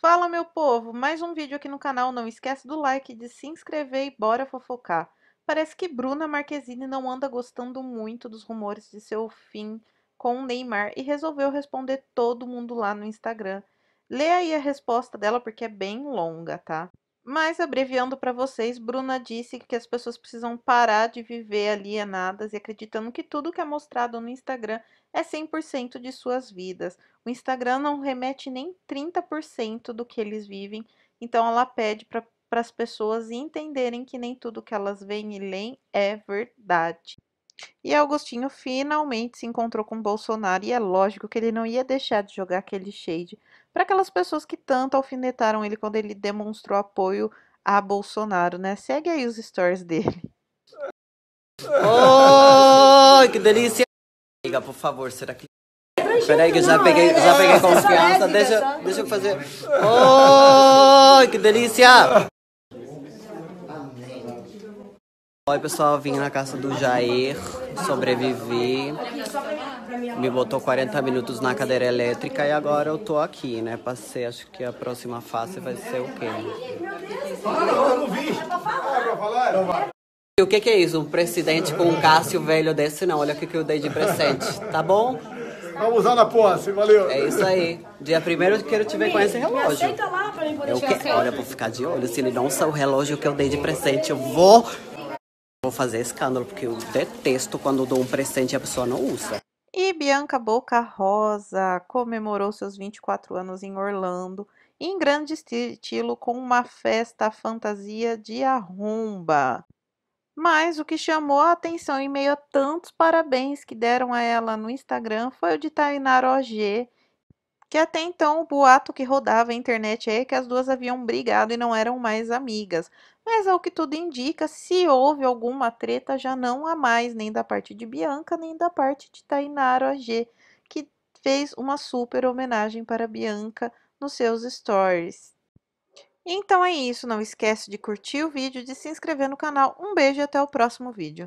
Fala meu povo, mais um vídeo aqui no canal, não esquece do like, de se inscrever e bora fofocar. Parece que Bruna Marquezine não anda gostando muito dos rumores de seu fim com o Neymar e resolveu responder todo mundo lá no Instagram. Lê aí a resposta dela porque é bem longa, tá? Mas, abreviando para vocês, Bruna disse que as pessoas precisam parar de viver alienadas e acreditando que tudo que é mostrado no Instagram é 100% de suas vidas. O Instagram não remete nem 30% do que eles vivem, então ela pede para as pessoas entenderem que nem tudo que elas veem e leem é verdade. E Augustinho finalmente se encontrou com Bolsonaro e é lógico que ele não ia deixar de jogar aquele shade para aquelas pessoas que tanto alfinetaram ele quando ele demonstrou apoio a Bolsonaro, né? Segue aí os stories dele. Oh, que delícia! Amiga, por favor, será que. Peraí, que eu já peguei, já é, peguei confiança. Deixa, deixa eu fazer. Oh, que delícia! Oi pessoal, vim na casa do Jair, sobrevivi, me botou 40 minutos na cadeira elétrica e agora eu tô aqui, né? Passei, acho que a próxima fase vai ser o quê? E o que, que é isso? Um presidente com um Cássio velho desse? Não, olha o que, que eu dei de presente, tá bom? Vamos lá na posse, valeu. É isso aí. Dia primeiro eu quero te ver com esse relógio. aceita lá pra mim poder eu Olha, vou ficar de olho. Se ele não usar o relógio que eu dei de presente, eu vou vou fazer escândalo, porque eu detesto quando dou um presente e a pessoa não usa. E Bianca Boca Rosa comemorou seus 24 anos em Orlando, em grande estilo, com uma festa fantasia de arromba. Mas o que chamou a atenção em meio a tantos parabéns que deram a ela no Instagram foi o de Tainar OG, que até então o boato que rodava a internet é que as duas haviam brigado e não eram mais amigas. Mas ao que tudo indica, se houve alguma treta, já não há mais, nem da parte de Bianca, nem da parte de Tainaro AG, que fez uma super homenagem para Bianca nos seus stories. Então é isso, não esquece de curtir o vídeo, de se inscrever no canal. Um beijo e até o próximo vídeo.